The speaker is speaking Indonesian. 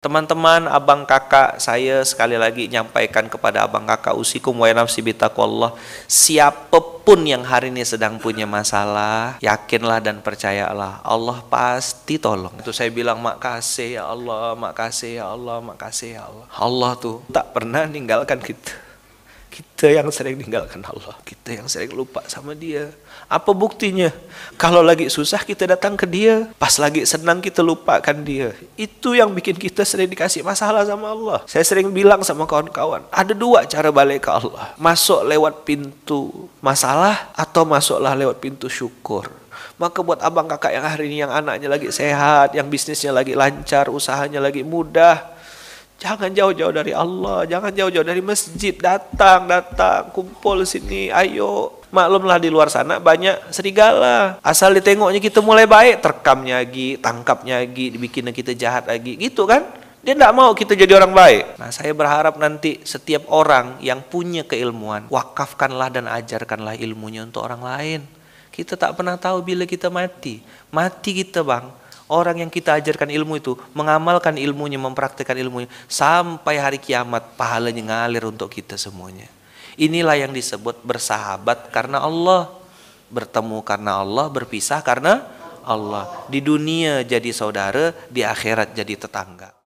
Teman-teman, abang kakak, saya sekali lagi nyampaikan kepada abang kakak usikum wa nafsi bitaqwallah. Siapapun yang hari ini sedang punya masalah, yakinlah dan percayalah Allah pasti tolong. Itu saya bilang makasih ya Allah, makasih ya Allah, makasih ya Allah. Allah tuh tak pernah ninggalkan kita. Kita yang sering tinggalkan Allah, kita yang sering lupa sama Dia. Apa buktinya? Kalau lagi susah kita datang ke Dia, pas lagi senang kita lupakan Dia. Itu yang bikin kita sering dikasih masalah sama Allah. Saya sering bilang sama kawan-kawan, ada dua cara balik ke Allah. Masuk lewat pintu masalah atau masuklah lewat pintu syukur. Maka buat abang kakak yang hari ini yang anaknya lagi sehat, yang bisnisnya lagi lancar, usahanya lagi mudah, Jangan jauh-jauh dari Allah, jangan jauh-jauh dari masjid. Datang, datang, kumpul sini, ayo. Maklumlah di luar sana banyak serigala. Asal ditengoknya kita mulai baik, terkamnya lagi, tangkapnya lagi, dibikinnya kita jahat lagi. Gitu kan? Dia tidak mau kita jadi orang baik. Nah, saya berharap nanti setiap orang yang punya keilmuan, wakafkanlah dan ajarkanlah ilmunya untuk orang lain. Kita tak pernah tahu bila kita mati. Mati kita bang, Orang yang kita ajarkan ilmu itu mengamalkan ilmunya, mempraktekkan ilmunya sampai hari kiamat pahalanya ngalir untuk kita semuanya. Inilah yang disebut bersahabat karena Allah, bertemu karena Allah, berpisah karena Allah. Di dunia jadi saudara, di akhirat jadi tetangga.